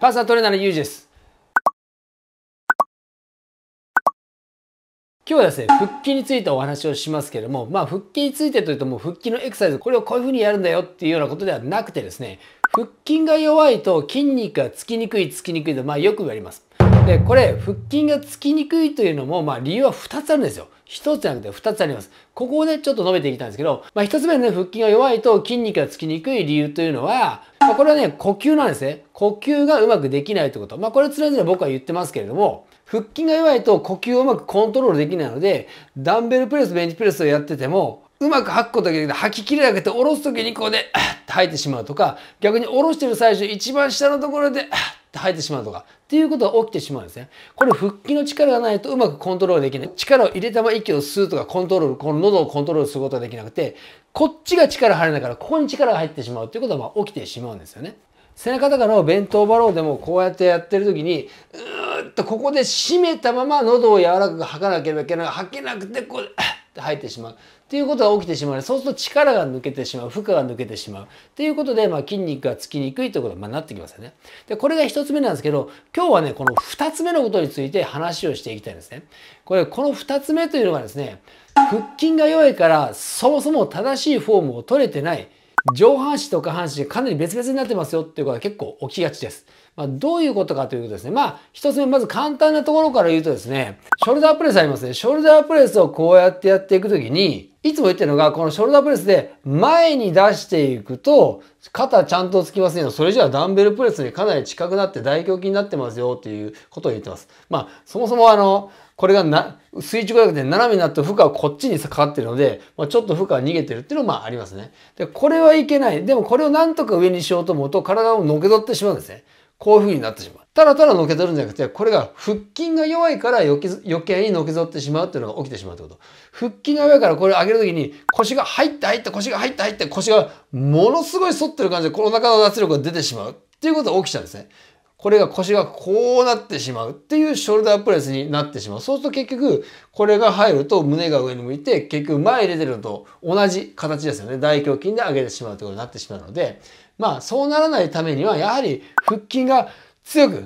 パーソナルトレーナーのゆうじです。今日はですね、腹筋についてお話をしますけれども、まあ腹筋についてというともう腹筋のエクササイズ、これをこういうふうにやるんだよっていうようなことではなくてですね、腹筋が弱いと筋肉がつきにくいつきにくいとまあよく言われます。でこれ腹筋がつきにくいというのも、まあ、理由は2つあるんですよ1つじゃなくて2つありますここをねちょっと述べていきたいんですけど、まあ、1つ目の、ね、腹筋が弱いと筋肉がつきにくい理由というのは、まあ、これはね呼吸なんですね呼吸がうまくできないということ、まあ、これ常々僕は言ってますけれども腹筋が弱いと呼吸をうまくコントロールできないのでダンベルプレスベンチプレスをやっててもうまく吐くことができて吐ききれなくて下ろす時にこうで、ね、吐いてしまうとか逆に下ろしてる最中一番下のところで吐いてしまうとかっていうことが起きてしまうんですね。これ腹筋の力がないとうまくコントロールできない。力を入れたまま息を吸うとかコントロール、この喉をコントロールすることができなくて、こっちが力入れないからここに力が入ってしまうっていうことはまあ起きてしまうんですよね。背中とかの弁当バローでもこうやってやってる時に、うーっとここで締めたまま喉を柔らかく吐かなければいけない。吐けなくて、こう、入ってしまうっていうことが起きてしまうそうすると力が抜けてしまう負荷が抜けてしまうっていうことで、まあ、筋肉がつきにくいということに、まなってきますよねでこれが1つ目なんですけど今日はねこの2つ目のことについて話をしていきたいんですねこれこの2つ目というのがですね腹筋が弱いからそもそも正しいフォームを取れてない上半身と下半身かなり別々になってますよっていうことが結構起きがちです。まあ、どういうことかというとですね、まあ、一つ目、まず簡単なところから言うとですね、ショルダープレスありますね。ショルダープレスをこうやってやっていくときに、いつも言ってるのが、このショルダープレスで前に出していくと、肩ちゃんとつきますよ。それじゃあダンベルプレスにかなり近くなって大胸筋になってますよっていうことを言ってます。まあ、そもそもあの、これがな垂直だけで斜めになって負荷はこっちにかかってるので、まあ、ちょっと負荷が逃げてるっていうのもありますね。で、これはいけない。でもこれをなんとか上にしようと思うと体をのけ取ってしまうんですね。こういう風になってしまう。ただただのけ取るんじゃなくて、これが腹筋が弱いから余計にのけ取ってしまうっていうのが起きてしまうってこと。腹筋が弱いからこれ上げるときに腰が入って入って腰が入って入って腰がものすごい反ってる感じでこの中の圧力が出てしまうっていうことが起きちゃうんですね。これが腰がこうなってしまうっていうショルダープレスになってしまう。そうすると結局、これが入ると胸が上に向いて、結局前入れてるのと同じ形ですよね。大胸筋で上げてしまうということになってしまうので、まあそうならないためには、やはり腹筋が強く、ふっ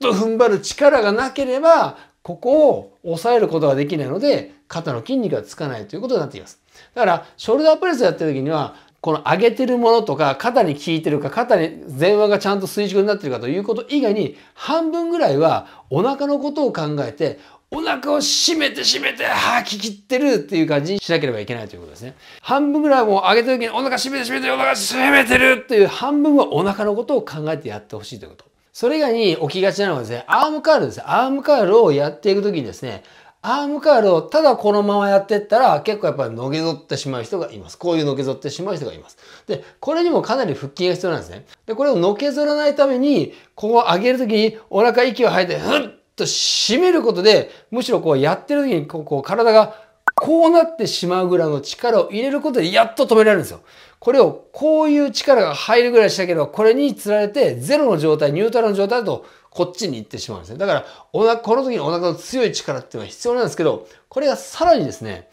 と踏ん張る力がなければ、ここを抑えることができないので、肩の筋肉がつかないということになっています。だから、ショルダープレスをやってる時には、この上げてるものとか、肩に効いてるか、肩に前腕がちゃんと垂直になってるかということ以外に、半分ぐらいはお腹のことを考えて、お腹を締めて締めて吐き切ってるっていう感じにしなければいけないということですね。半分ぐらいもう上げた時にお腹締めて締めてお腹締めてるっていう半分はお腹のことを考えてやってほしいということ。それ以外に起きがちなのはですね、アームカールですね。アームカールをやっていくときにですね、アームカールをただこのままやってったら結構やっぱりのけぞってしまう人がいます。こういうのけぞってしまう人がいます。で、これにもかなり腹筋が必要なんですね。で、これをのけぞらないために、ここを上げるときにお腹息を吐いて、ふっと締めることで、むしろこうやってる時にこう体がこうなってしまうぐらいの力を入れることでやっと止められるんですよ。これをこういう力が入るぐらいしたけど、これにつられてゼロの状態、ニュートラルの状態だとこっちに行ってしまうんですね。だから、おこの時にお腹の強い力っていうのは必要なんですけど、これがさらにですね、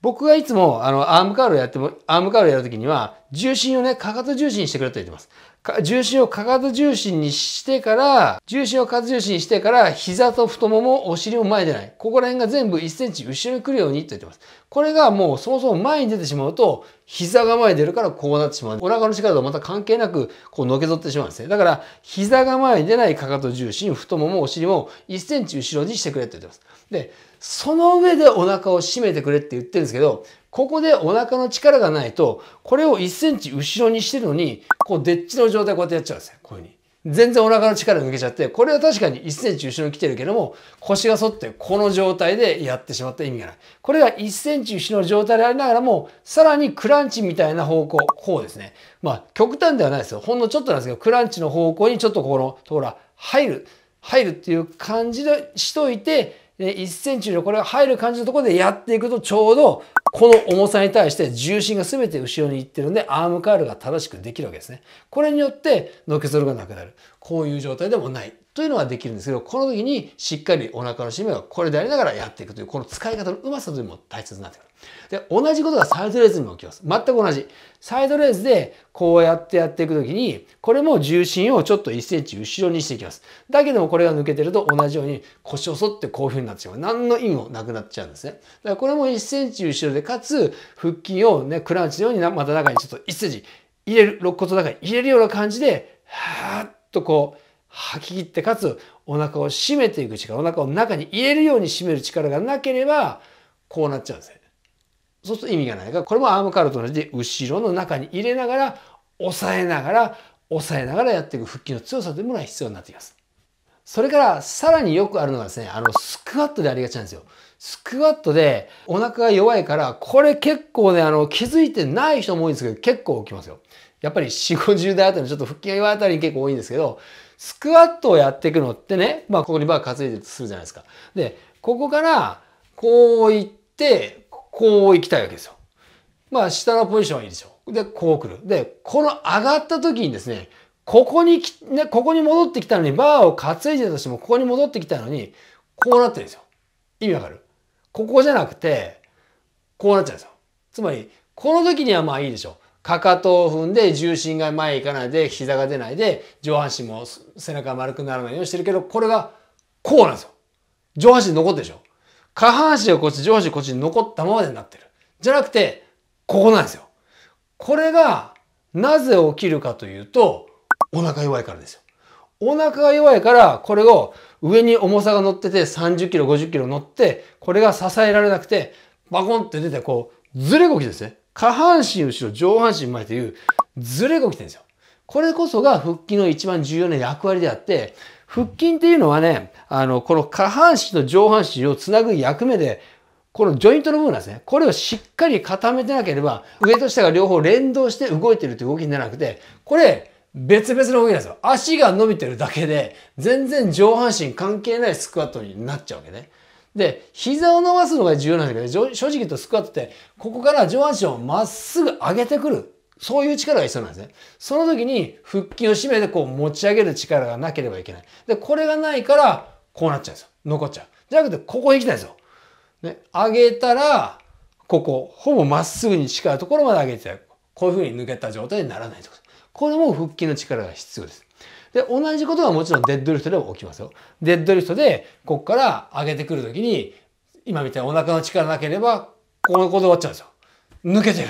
僕がいつもあのアームカールをやっても、アームカールをやるときには、重心をね、かかと重心にしてくれと言ってます。重心をかかと重心にしてから、重心をかかと重心にしてから、膝と太もも、お尻も前出ない。ここら辺が全部1センチ後ろに来るようにと言ってます。これがもうそもそも前に出てしまうと、膝が前に出るからこうなってしまう。お腹の力とまた関係なく、こうのけぞってしまうんですね。だから、膝が前に出ないかかと重心、太もも、お尻も1センチ後ろにしてくれって言ってます。で、その上でお腹を締めてくれって言ってるんですけど、ここでお腹の力がないと、これを1センチ後ろにしてるのに、こう、でっちの状態こうやってやっちゃうんですよ。こういうふうに。全然お腹の力抜けちゃって、これは確かに1センチ後ろに来てるけども、腰が反ってこの状態でやってしまった意味がない。これが1センチ後ろの状態でありながらも、さらにクランチみたいな方向、こうですね。まあ、極端ではないですよ。ほんのちょっとなんですけど、クランチの方向にちょっとこの、ころ入る、入るっていう感じでしといて、1センチのこれが入る感じのところでやっていくとちょうどこの重さに対して重心が全て後ろに行ってるんでアームカールが正しくできるわけですね。これによってのけぞるがなくなる。こういう状態でもないというのはできるんですけど、この時にしっかりお腹の締めがこれでありながらやっていくという、この使い方のうまさというのも大切になってくる。で、同じことがサイドレーズにも起きます。全く同じ。サイドレーズでこうやってやっていく時に、これも重心をちょっと1センチ後ろにしていきます。だけどもこれが抜けてると同じように腰を反ってこういう風になってしまう。何の意味もなくなっちゃうんですね。だからこれも1センチ後ろで、かつ腹筋をね、クランチのようにまた中にちょっと1センチ入れる、肋骨の中に入れるような感じで、はーっとこう、吐き切ってかつお腹を締めていく力お腹を中に入れるように締める力がなければこうなっちゃうんですね。そうすると意味がないからこれもアームカールと同じで後ろの中に入れながら押さえながら押さえながらやっていく腹筋の強さというものが必要になってきます。それからさらによくあるのがですねあのスクワットでありがちなんですよ。スクワットでお腹が弱いからこれ結構ねあの気づいてない人も多いんですけど結構起きますよ。やっぱり4、50代あたりのちょっと腹筋が弱いあたり結構多いんですけど、スクワットをやっていくのってね、まあここにバー担いでするじゃないですか。で、ここからこう行って、こう行きたいわけですよ。まあ下のポジションはいいでしょ。で、こう来る。で、この上がった時にですね、ここにき、ね、ここに戻ってきたのに、バーを担いでたとしても、ここに戻ってきたのに、こうなってるんですよ。意味わかるここじゃなくて、こうなっちゃうんですよ。つまり、この時にはまあいいでしょ。う。かかとを踏んで重心が前に行かないで膝が出ないで上半身も背中が丸くならないようにしてるけどこれがこうなんですよ。上半身残ってるでしょ。下半身はこっち上半身こっちに残ったままでになってる。じゃなくてここなんですよ。これがなぜ起きるかというとお腹弱いからですよ。お腹が弱いからこれを上に重さが乗ってて30キロ50キロ乗ってこれが支えられなくてバコンって出てこうずれ動きですね。下半身後ろ、上半身前というズレが起きてるんですよ。これこそが腹筋の一番重要な役割であって、腹筋っていうのはね、あの、この下半身と上半身をつなぐ役目で、このジョイントの部分なんですね。これをしっかり固めてなければ、上と下が両方連動して動いてるという動きにならなくて、これ、別々の動きなんですよ。足が伸びてるだけで、全然上半身関係ないスクワットになっちゃうわけね。で、膝を伸ばすのが重要なんだけど、正直言うとスクワットって、ここから上半身をまっすぐ上げてくる。そういう力が必要なんですね。その時に腹筋を締めてこう持ち上げる力がなければいけない。で、これがないから、こうなっちゃうんですよ。残っちゃう。じゃなくて、ここ行きたいんですよ。ね、上げたら、ここ、ほぼまっすぐに近いところまで上げてこういう風に抜けた状態にならないってこと。これも腹筋の力が必要です。で、同じことはもちろんデッドリフトでも起きますよ。デッドリフトで、こっから上げてくるときに、今みたいにお腹の力なければ、ここで終わっちゃうんですよ。抜けてる。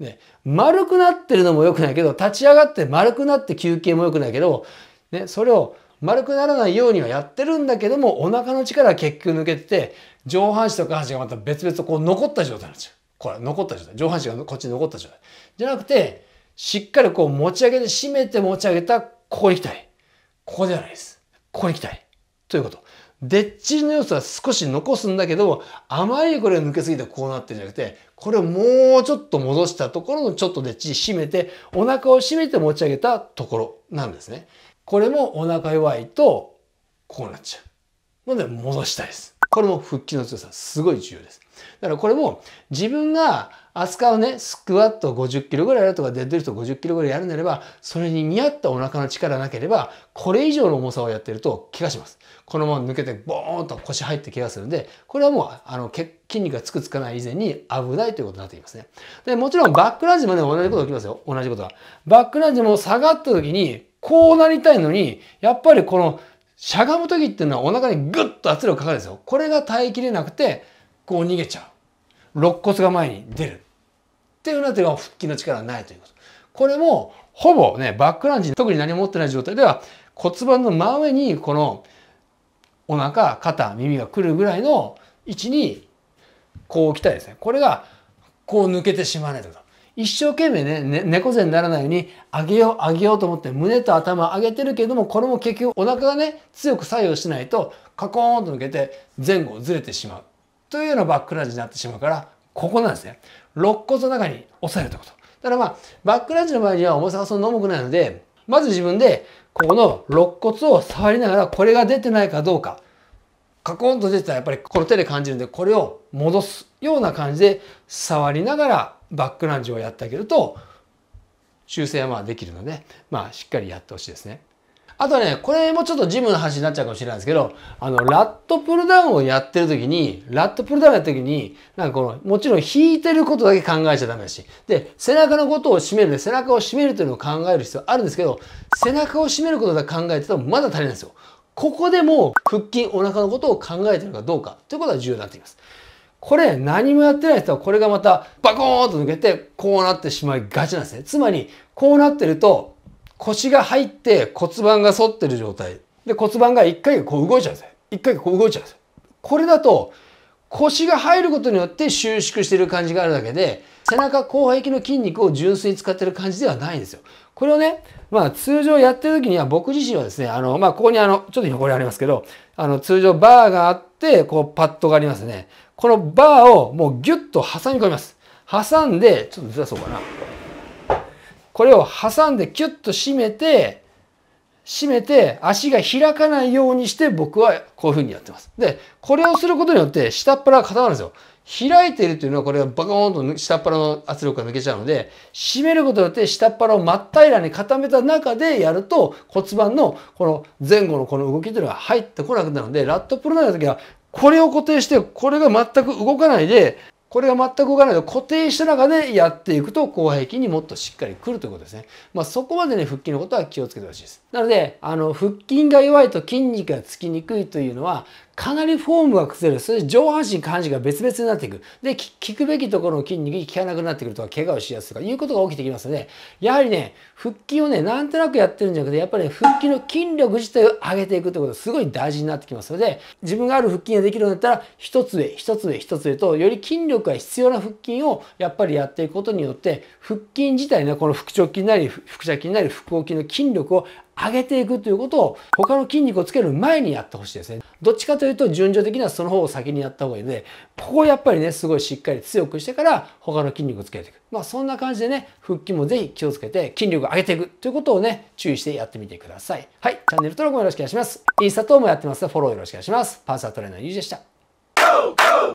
ね、丸くなってるのも良くないけど、立ち上がって丸くなって休憩も良くないけど、ね、それを丸くならないようにはやってるんだけども、お腹の力は結局抜けてて、上半身と下半身がまた別々とこう残った状態なんですよ。これ、残った状態。上半身がこっちに残った状態。じゃなくて、しっかりこう持ち上げて、締めて持ち上げた、ここに行きたい。ここじゃないです。ここに行きたい。ということ。でっちりの要素は少し残すんだけどあまりこれを抜けすぎてこうなってるんじゃなくて、これをもうちょっと戻したところのちょっとでっちり締めて、お腹を締めて持ち上げたところなんですね。これもお腹弱いと、こうなっちゃう。なので戻したいです。これも腹筋の強さ、すごい重要です。だからこれも自分が扱うね、スクワット50キロぐらいやるとか、デッドリフト50キロぐらいやるんあれば、それに見合ったお腹の力なければ、これ以上の重さをやってると怪我します。このまま抜けて、ボーンと腰入って怪我するんで、これはもう、あの、筋肉がつくつかない以前に危ないということになっていますね。で、もちろんバックランジもね、同じこと起きますよ。同じことは。バックランジも下がった時に、こうなりたいのに、やっぱりこの、しゃがむ時っていうのはお腹にグッと圧力かかるんですよ。これが耐えきれなくて、こう逃げちゃう。肋骨が前に出る。っていうなといのは腹筋の力はないということ。これも、ほぼね、バックランジ、特に何も持ってない状態では骨盤の真上にこのお腹、肩、耳が来るぐらいの位置にこう来たいですね。これがこう抜けてしまわないと一生懸命ね、ね猫背にならないように上げよう上げようと思って胸と頭上げてるけども、これも結局お腹がね、強く作用しないとカコーンと抜けて前後ずれてしまう。というようなバックランジになってしまうから、ここなんですね。肋骨の中に押さえるってこと。だからまあ、バックランジの場合には重さがそんな重くないので、まず自分で、ここの肋骨を触りながら、これが出てないかどうか、カコンと出てたらやっぱりこの手で感じるんで、これを戻すような感じで触りながらバックランジをやってあげると、修正はまあできるので、まあしっかりやってほしいですね。あとね、これもちょっとジムの話になっちゃうかもしれないんですけど、あの、ラットプルダウンをやってるときに、ラットプルダウンやってるきに、なんかこの、もちろん引いてることだけ考えちゃダメだし、で、背中のことを締める背中を締めるというのを考える必要あるんですけど、背中を締めることだけ考えてたらまだ足りないんですよ。ここでも腹筋、お腹のことを考えてるかどうかということが重要になってきます。これ何もやってない人はこれがまたバコーンと抜けてこうなってしまいがちなんですね。つまりこうなってると腰が入って骨盤が反ってる状態。で、骨盤が一回こう動いちゃうんですよ。一回こう動いちゃうんですよ。これだと、腰が入ることによって収縮してる感じがあるだけで、背中後背筋の筋肉を純粋に使ってる感じではないんですよ。これをね、まあ通常やってる時には僕自身はですね、あの、まあここにあの、ちょっとこれありますけど、あの通常バーがあって、こうパッドがありますね。このバーをもうギュッと挟み込みます。挟んで、ちょっとずらそうかな。これを挟んでキュッと締めて、締めて足が開かないようにして僕はこういうふうにやってます。で、これをすることによって下っ腹が固まるんですよ。開いているというのはこれがバコーンと下っ腹の圧力が抜けちゃうので、締めることによって下っ腹を真っ平らに固めた中でやると骨盤のこの前後のこの動きというのが入ってこなくなるので、ラットプロなるときはこれを固定して、これが全く動かないで、これが全く動かないと固定した中でやっていくと広背筋にもっとしっかりくるということですね。まあ、そこまでね、腹筋のことは気をつけてほしいです。なので、あの、腹筋が弱いと筋肉がつきにくいというのは、かなりフォームが崩れる。それ上半身、下半身が別々になっていく。で、効くべきところの筋肉に効かなくなってくるとか、怪我をしやすいとか、いうことが起きてきますので、やはりね、腹筋をね、なんとなくやってるんじゃなくて、やっぱり、ね、腹筋の筋力自体を上げていくってことがすごい大事になってきますので、自分がある腹筋ができるようになったら、一つ上、一つ上、一つ上と、より筋力が必要な腹筋をやっぱりやっていくことによって、腹筋自体のこの腹直筋なり、腹斜筋なり、腹横筋の筋力を上げていくということを他の筋肉をつける前にやってほしいですね。どっちかというと順序的にはその方を先にやった方がいいので、ここをやっぱりね、すごいしっかり強くしてから他の筋肉をつけていく。まあそんな感じでね、腹筋もぜひ気をつけて筋力を上げていくということをね、注意してやってみてください。はい、チャンネル登録もよろしくお願いします。インスタ等もやってますのでフォローよろしくお願いします。パンサートレーナーゆうじでした。